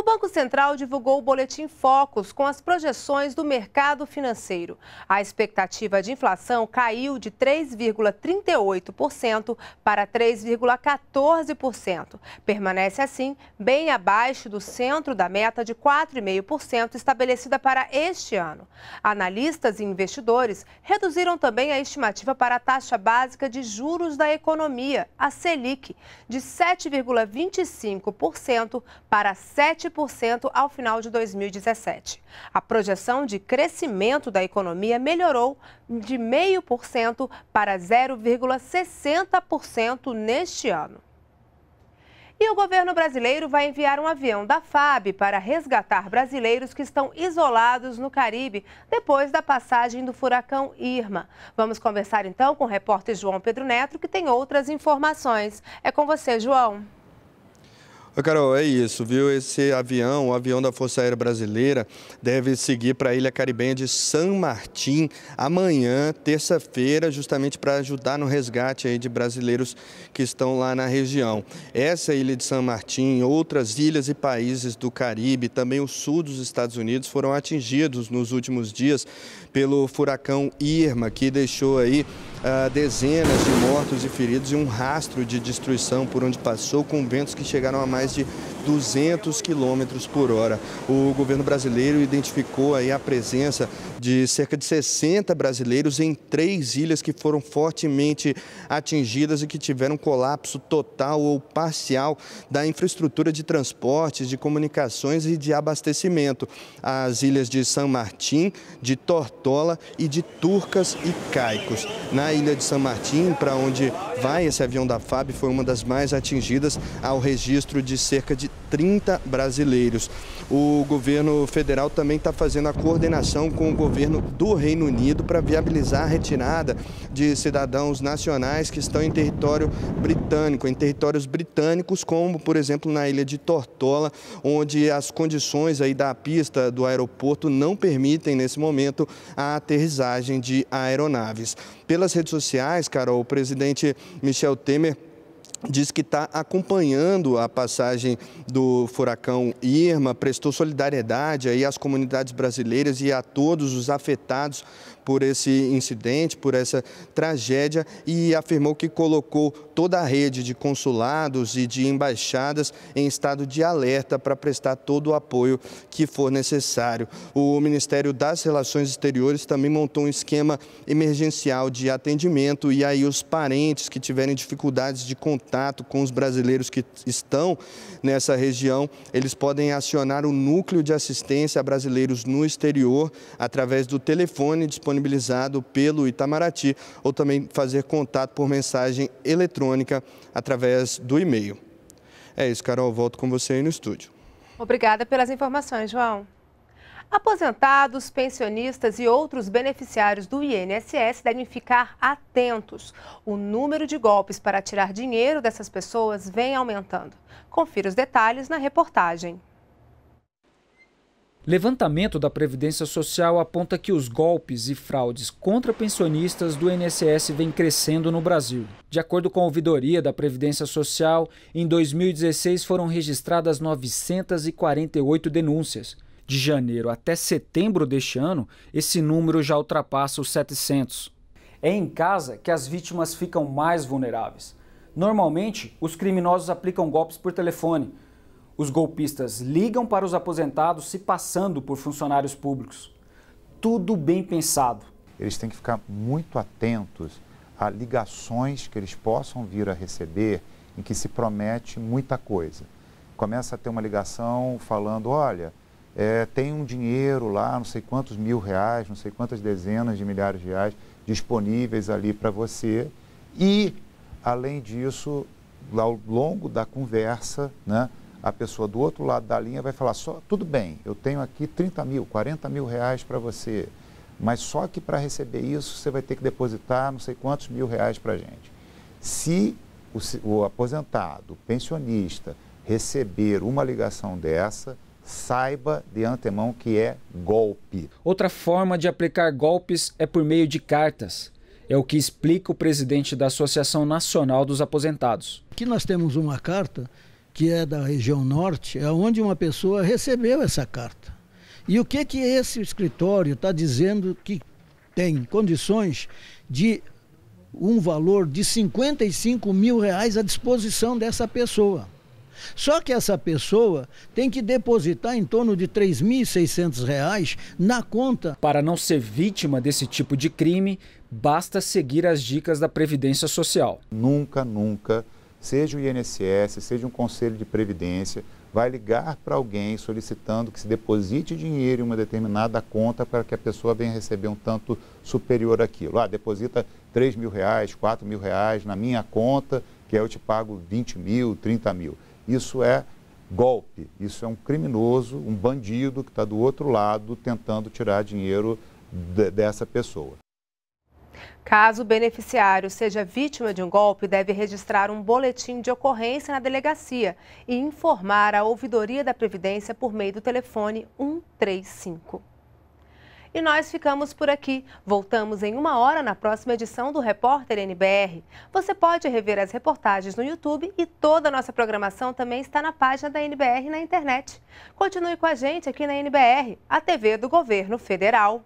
O Banco Central divulgou o boletim Focus com as projeções do mercado financeiro. A expectativa de inflação caiu de 3,38% para 3,14%. Permanece assim bem abaixo do centro da meta de 4,5% estabelecida para este ano. Analistas e investidores reduziram também a estimativa para a taxa básica de juros da economia, a Selic, de 7,25% para 7 7% ao final de 2017. A projeção de crescimento da economia melhorou de 0,5% para 0,60% neste ano. E o governo brasileiro vai enviar um avião da FAB para resgatar brasileiros que estão isolados no Caribe depois da passagem do furacão Irma. Vamos conversar então com o repórter João Pedro Neto, que tem outras informações. É com você, João. Carol, é isso, viu? Esse avião, o avião da Força Aérea Brasileira, deve seguir para a ilha caribenha de San Martín amanhã, terça-feira, justamente para ajudar no resgate aí de brasileiros que estão lá na região. Essa ilha de San Martín, outras ilhas e países do Caribe, também o sul dos Estados Unidos foram atingidos nos últimos dias pelo furacão Irma, que deixou aí ah, dezenas de mortos e feridos e um rastro de destruição por onde passou, com ventos que chegaram a mais de 200 quilômetros por hora. O governo brasileiro identificou aí a presença de cerca de 60 brasileiros em três ilhas que foram fortemente atingidas e que tiveram colapso total ou parcial da infraestrutura de transportes, de comunicações e de abastecimento. As ilhas de San Martim, de Tortola e de Turcas e Caicos. Na ilha de San Martim, para onde vai esse avião da FAB, foi uma das mais atingidas ao registro de cerca de 30 brasileiros. O governo federal também está fazendo a coordenação com o governo do Reino Unido para viabilizar a retirada de cidadãos nacionais que estão em território britânico, em territórios britânicos, como por exemplo na ilha de Tortola, onde as condições aí da pista do aeroporto não permitem nesse momento a aterrissagem de aeronaves. Pelas redes sociais, Carol, o presidente Michel Temer diz que está acompanhando a passagem do furacão Irma, prestou solidariedade aí às comunidades brasileiras e a todos os afetados por esse incidente, por essa tragédia e afirmou que colocou toda a rede de consulados e de embaixadas em estado de alerta para prestar todo o apoio que for necessário. O Ministério das Relações Exteriores também montou um esquema emergencial de atendimento e aí os parentes que tiverem dificuldades de contato com os brasileiros que estão nessa região, eles podem acionar o núcleo de assistência a brasileiros no exterior através do telefone disponível disponibilizado pelo Itamaraty ou também fazer contato por mensagem eletrônica através do e-mail. É isso, Carol. Volto com você aí no estúdio. Obrigada pelas informações, João. Aposentados, pensionistas e outros beneficiários do INSS devem ficar atentos. O número de golpes para tirar dinheiro dessas pessoas vem aumentando. Confira os detalhes na reportagem. Levantamento da Previdência Social aponta que os golpes e fraudes contra pensionistas do INSS vêm crescendo no Brasil. De acordo com a ouvidoria da Previdência Social, em 2016 foram registradas 948 denúncias. De janeiro até setembro deste ano, esse número já ultrapassa os 700. É em casa que as vítimas ficam mais vulneráveis. Normalmente, os criminosos aplicam golpes por telefone os golpistas ligam para os aposentados se passando por funcionários públicos. Tudo bem pensado. Eles têm que ficar muito atentos a ligações que eles possam vir a receber em que se promete muita coisa. Começa a ter uma ligação falando: olha, é, tem um dinheiro lá, não sei quantos mil reais, não sei quantas dezenas de milhares de reais disponíveis ali para você. E, além disso, ao longo da conversa, né, a pessoa do outro lado da linha vai falar só, tudo bem, eu tenho aqui 30 mil, 40 mil reais para você, mas só que para receber isso você vai ter que depositar não sei quantos mil reais para a gente. Se o, o aposentado, o pensionista, receber uma ligação dessa, saiba de antemão que é golpe. Outra forma de aplicar golpes é por meio de cartas. É o que explica o presidente da Associação Nacional dos Aposentados. Aqui nós temos uma carta que é da região norte, é onde uma pessoa recebeu essa carta. E o que que esse escritório está dizendo que tem condições de um valor de 55 mil reais à disposição dessa pessoa. Só que essa pessoa tem que depositar em torno de R$ 3.600 na conta. Para não ser vítima desse tipo de crime, basta seguir as dicas da Previdência Social. Nunca, nunca seja o INSS, seja um conselho de previdência, vai ligar para alguém solicitando que se deposite dinheiro em uma determinada conta para que a pessoa venha receber um tanto superior àquilo. Ah, deposita 3 mil reais, 4 mil reais na minha conta, que eu te pago 20 mil, 30 mil. Isso é golpe, isso é um criminoso, um bandido que está do outro lado tentando tirar dinheiro de, dessa pessoa. Caso o beneficiário seja vítima de um golpe, deve registrar um boletim de ocorrência na delegacia e informar a ouvidoria da Previdência por meio do telefone 135. E nós ficamos por aqui. Voltamos em uma hora na próxima edição do Repórter NBR. Você pode rever as reportagens no YouTube e toda a nossa programação também está na página da NBR na internet. Continue com a gente aqui na NBR, a TV do Governo Federal.